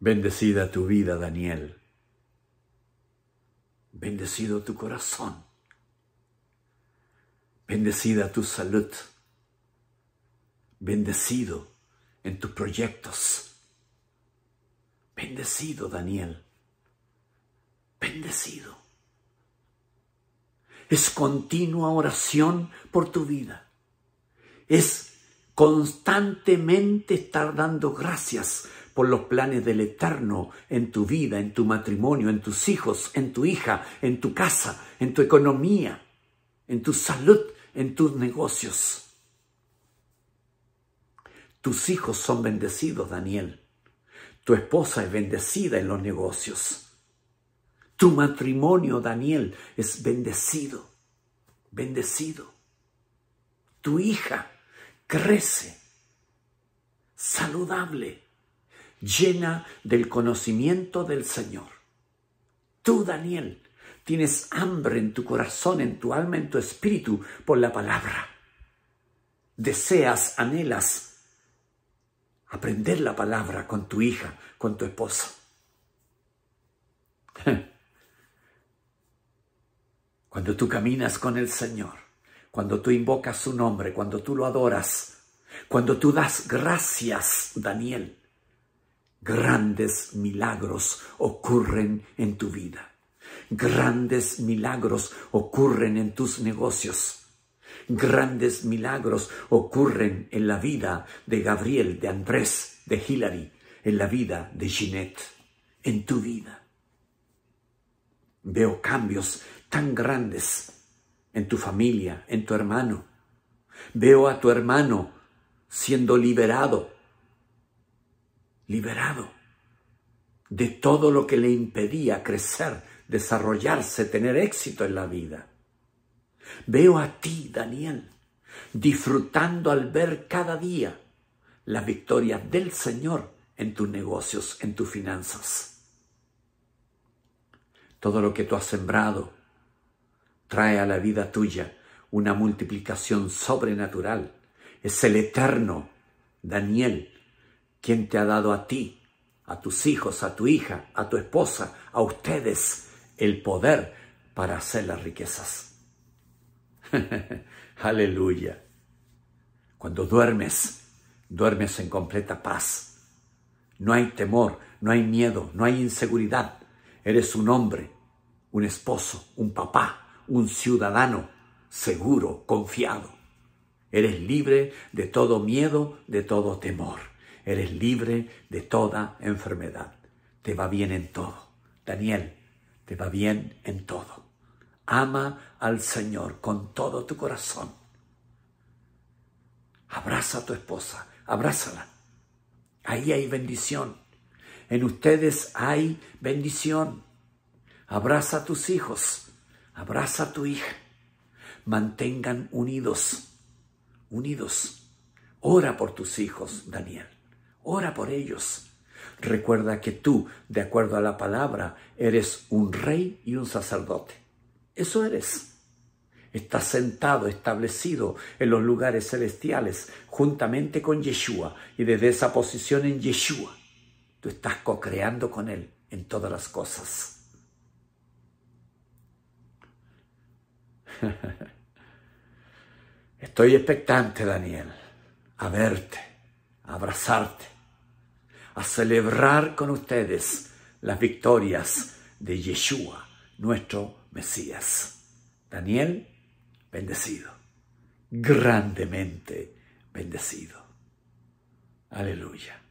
Bendecida tu vida, Daniel. Bendecido tu corazón. Bendecida tu salud. Bendecido en tus proyectos. Bendecido, Daniel. Bendecido. Es continua oración por tu vida. Es constantemente estar dando gracias por los planes del Eterno en tu vida, en tu matrimonio, en tus hijos, en tu hija, en tu casa, en tu economía, en tu salud, en tus negocios. Tus hijos son bendecidos, Daniel. Tu esposa es bendecida en los negocios. Tu matrimonio, Daniel, es bendecido, bendecido. Tu hija crece saludable llena del conocimiento del Señor. Tú, Daniel, tienes hambre en tu corazón, en tu alma, en tu espíritu por la palabra. Deseas, anhelas aprender la palabra con tu hija, con tu esposo. Cuando tú caminas con el Señor, cuando tú invocas su nombre, cuando tú lo adoras, cuando tú das gracias, Daniel, grandes milagros ocurren en tu vida. Grandes milagros ocurren en tus negocios. Grandes milagros ocurren en la vida de Gabriel, de Andrés, de Hillary, en la vida de Ginette, en tu vida. Veo cambios tan grandes en tu familia, en tu hermano. Veo a tu hermano siendo liberado liberado de todo lo que le impedía crecer, desarrollarse, tener éxito en la vida. Veo a ti, Daniel, disfrutando al ver cada día la victoria del Señor en tus negocios, en tus finanzas. Todo lo que tú has sembrado trae a la vida tuya una multiplicación sobrenatural. Es el eterno Daniel ¿Quién te ha dado a ti, a tus hijos, a tu hija, a tu esposa, a ustedes el poder para hacer las riquezas. Aleluya. Cuando duermes, duermes en completa paz. No hay temor, no hay miedo, no hay inseguridad. Eres un hombre, un esposo, un papá, un ciudadano seguro, confiado. Eres libre de todo miedo, de todo temor eres libre de toda enfermedad. Te va bien en todo. Daniel, te va bien en todo. Ama al Señor con todo tu corazón. Abraza a tu esposa, abrázala. Ahí hay bendición. En ustedes hay bendición. Abraza a tus hijos, abraza a tu hija. Mantengan unidos, unidos. Ora por tus hijos, Daniel. Ora por ellos. Recuerda que tú, de acuerdo a la palabra, eres un rey y un sacerdote. Eso eres. Estás sentado, establecido en los lugares celestiales, juntamente con Yeshua, y desde esa posición en Yeshua, tú estás co-creando con Él en todas las cosas. Estoy expectante, Daniel, a verte, a abrazarte, a celebrar con ustedes las victorias de Yeshua, nuestro Mesías. Daniel, bendecido, grandemente bendecido. Aleluya.